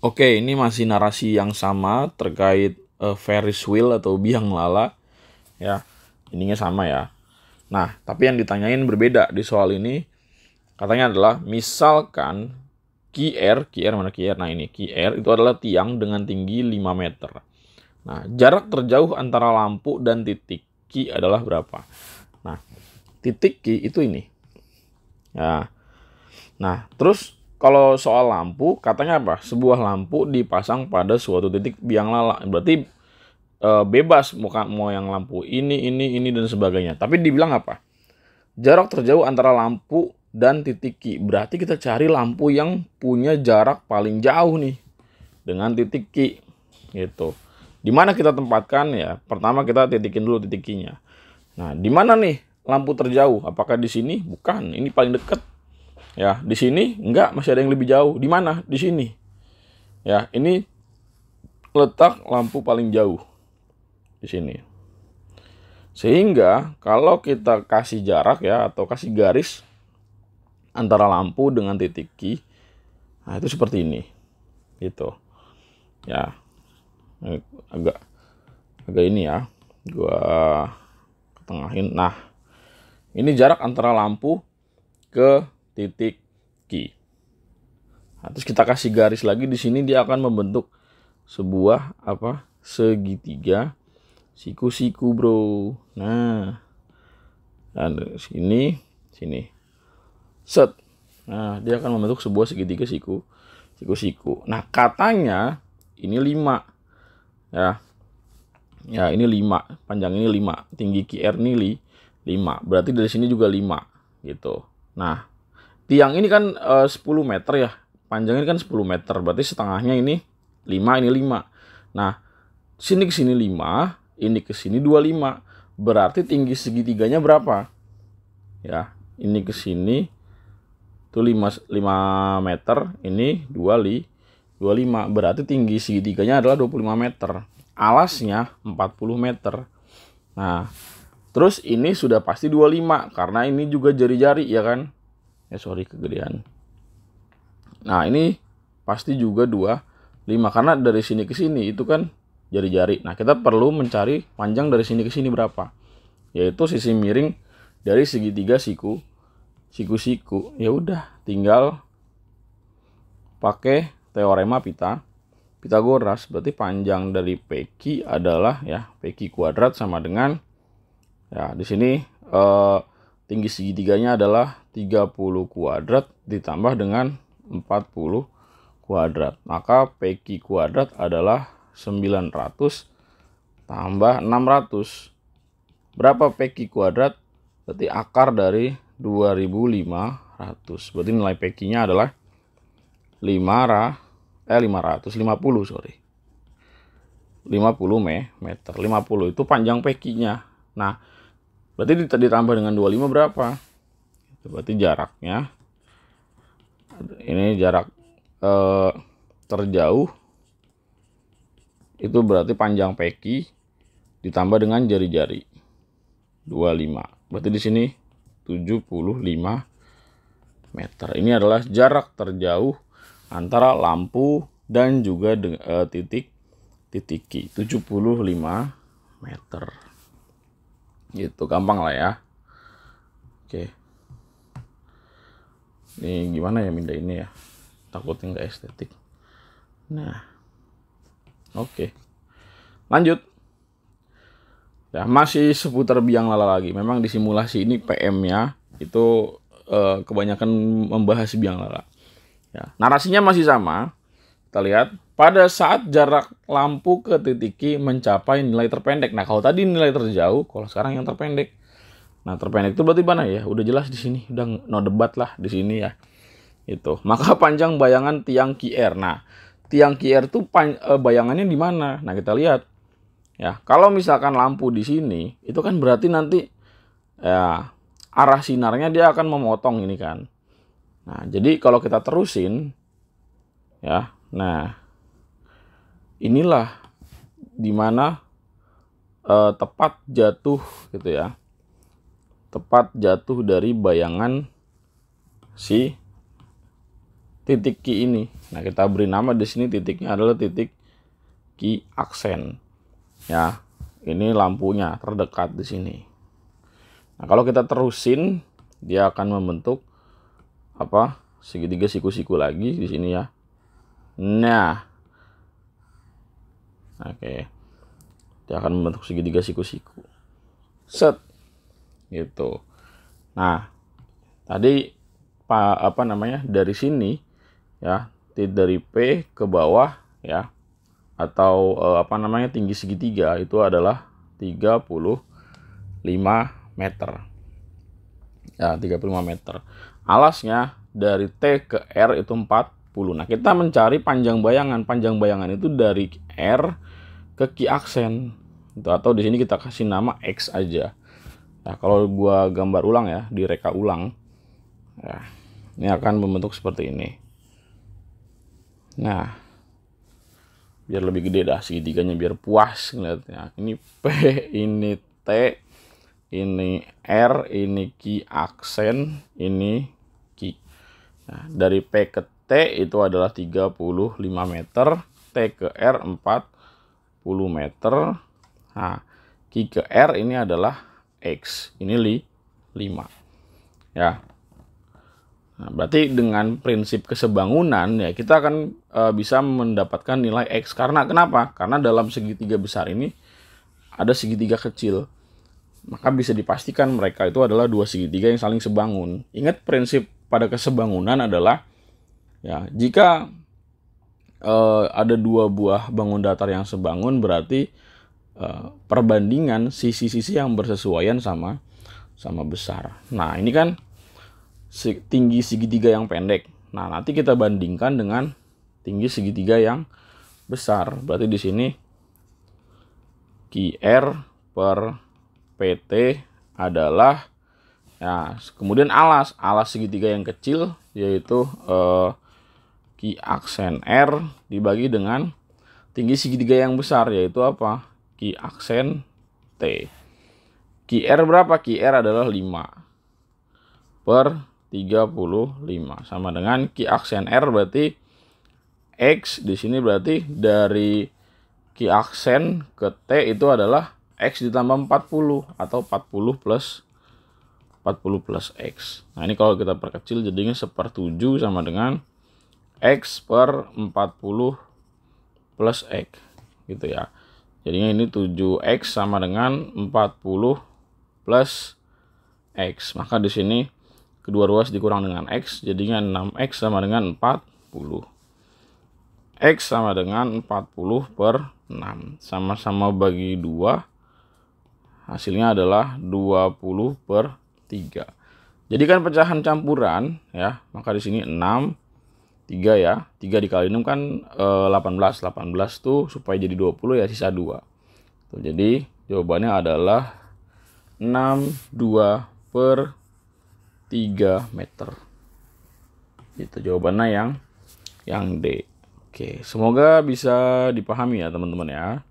Oke, ini masih narasi yang sama terkait uh, Ferris wheel atau biang lala. Ya, ininya sama ya. Nah, tapi yang ditanyain berbeda di soal ini. Katanya adalah misalkan QR, QR mana QR? Nah ini QR itu adalah tiang dengan tinggi 5 meter. Nah jarak terjauh antara lampu dan titik Q adalah berapa? Nah titik Q itu ini. Ya. Nah terus kalau soal lampu katanya apa sebuah lampu dipasang pada suatu titik biang lala berarti e, bebas mau mau yang lampu ini ini ini dan sebagainya tapi dibilang apa jarak terjauh antara lampu dan titik Ki berarti kita cari lampu yang punya jarak paling jauh nih dengan titik Ki gitu di mana kita tempatkan ya pertama kita titikin dulu titik Ki nya nah di mana nih lampu terjauh apakah di sini bukan ini paling dekat Ya, di sini enggak masih ada yang lebih jauh. Di mana? Di sini. Ya, ini letak lampu paling jauh di sini. Sehingga kalau kita kasih jarak ya atau kasih garis antara lampu dengan titik Q, nah itu seperti ini. Gitu. Ya. Agak agak ini ya. Gua ketengahin. Nah, ini jarak antara lampu ke titik Q. Nah, terus kita kasih garis lagi di sini dia akan membentuk sebuah apa segitiga siku-siku bro. Nah, dan sini sini set. Nah, dia akan membentuk sebuah segitiga siku siku-siku. Nah, katanya ini 5. Ya. Ya, ini 5. Panjang ini 5, tinggi QR nili 5. Berarti dari sini juga 5 gitu. Nah, tiang ini kan e, eh, 10 meter ya. Panjangnya kan 10 meter, berarti setengahnya ini 5, ini 5. Nah, sini ke sini 5, ini ke sini 25. Berarti tinggi segitiganya berapa? Ya, ini ke sini itu 5, 5 meter, ini 2 25. Berarti tinggi segitiganya adalah 25 meter. Alasnya 40 meter. Nah, terus ini sudah pasti 25 karena ini juga jari-jari ya kan ya sorry kegedean nah ini pasti juga dua lima karena dari sini ke sini itu kan jari-jari nah kita perlu mencari panjang dari sini ke sini berapa yaitu sisi miring dari segitiga siku siku-siku ya udah tinggal pakai teorema pita Pitagoras berarti panjang dari PQ adalah ya PQ kuadrat sama dengan ya di sini eh, tinggi segitiganya adalah 30 kuadrat ditambah dengan 40 kuadrat. Maka PQ kuadrat adalah 900 tambah 600. Berapa PQ kuadrat? Berarti akar dari 2500. Berarti nilai PQ-nya adalah 5 eh 550 sorry. 50 meter. 50 itu panjang PQ-nya. Nah, berarti ditambah dengan 25 berapa? berarti jaraknya ini jarak eh, terjauh itu berarti panjang peki ditambah dengan jari-jari 25 berarti di sini 75 meter ini adalah jarak terjauh antara lampu dan juga eh, titik titik Ki 75 meter gitu gampang lah ya oke okay ini gimana ya minda ini ya takutnya nggak estetik nah oke okay. lanjut ya masih seputar biang lala lagi memang di simulasi ini pm ya itu eh, kebanyakan membahas biang lala ya narasinya masih sama kita lihat pada saat jarak lampu ke titik I mencapai nilai terpendek nah kalau tadi nilai terjauh kalau sekarang yang terpendek Nah terpendek itu berarti mana ya? Udah jelas di sini, udah no debat lah di sini ya. Itu. Maka panjang bayangan tiang QR. Nah tiang QR itu eh, bayangannya di mana? Nah kita lihat. Ya kalau misalkan lampu di sini, itu kan berarti nanti ya arah sinarnya dia akan memotong ini kan. Nah jadi kalau kita terusin, ya, nah inilah dimana eh, tepat jatuh gitu ya tepat jatuh dari bayangan si titik Ki ini. Nah, kita beri nama di sini titiknya adalah titik Ki aksen. Ya, ini lampunya terdekat di sini. Nah, kalau kita terusin, dia akan membentuk apa? segitiga siku-siku lagi di sini ya. Nah. Oke. Dia akan membentuk segitiga siku-siku. Set gitu. Nah, tadi apa namanya? dari sini ya, dari P ke bawah ya atau eh, apa namanya tinggi segitiga itu adalah 35 meter. Ya, 35 meter. Alasnya dari T ke R itu 40. Nah, kita mencari panjang bayangan. Panjang bayangan itu dari R ke ki aksen. Atau di sini kita kasih nama X aja. Nah, kalau gua gambar ulang ya, direka ulang. Nah, ini akan membentuk seperti ini. Nah, biar lebih gede dah segitiganya biar puas ngeliatnya. Ini P, ini T, ini R, ini Q aksen, ini Q. Nah, dari P ke T itu adalah 35 meter, T ke R 40 meter. Nah, Q ke R ini adalah X. Ini li 5. Ya. Nah, berarti dengan prinsip kesebangunan ya kita akan e, bisa mendapatkan nilai X. Karena kenapa? Karena dalam segitiga besar ini ada segitiga kecil. Maka bisa dipastikan mereka itu adalah dua segitiga yang saling sebangun. Ingat prinsip pada kesebangunan adalah ya jika e, ada dua buah bangun datar yang sebangun berarti Eh, perbandingan sisi-sisi yang bersesuaian sama sama besar. Nah, ini kan tinggi segitiga yang pendek. Nah, nanti kita bandingkan dengan tinggi segitiga yang besar. Berarti di sini QR per PT adalah ya, kemudian alas, alas segitiga yang kecil yaitu eh, Ki aksen R dibagi dengan tinggi segitiga yang besar yaitu apa? Ki aksen T. Ki R berapa? Ki R adalah 5 per 35 sama dengan Ki aksen R berarti X di sini berarti dari Ki aksen ke T itu adalah X ditambah 40 atau 40 plus 40 plus X. Nah ini kalau kita perkecil jadinya per 7 sama dengan X per 40 plus X gitu ya. Jadinya ini 7x sama dengan 40 plus x. Maka di sini kedua ruas dikurang dengan x, jadinya 6x sama dengan 40. x sama dengan 40 per 6. Sama-sama bagi 2, hasilnya adalah 20 per 3. Jadikan pecahan campuran, ya, maka di sini 6 3 ya. 3 dikali 6 kan e, 18. 18 tuh supaya jadi 20 ya sisa 2. Tuh, jadi jawabannya adalah 62 per 3 meter. Itu jawabannya yang yang D. Oke, semoga bisa dipahami ya teman-teman ya.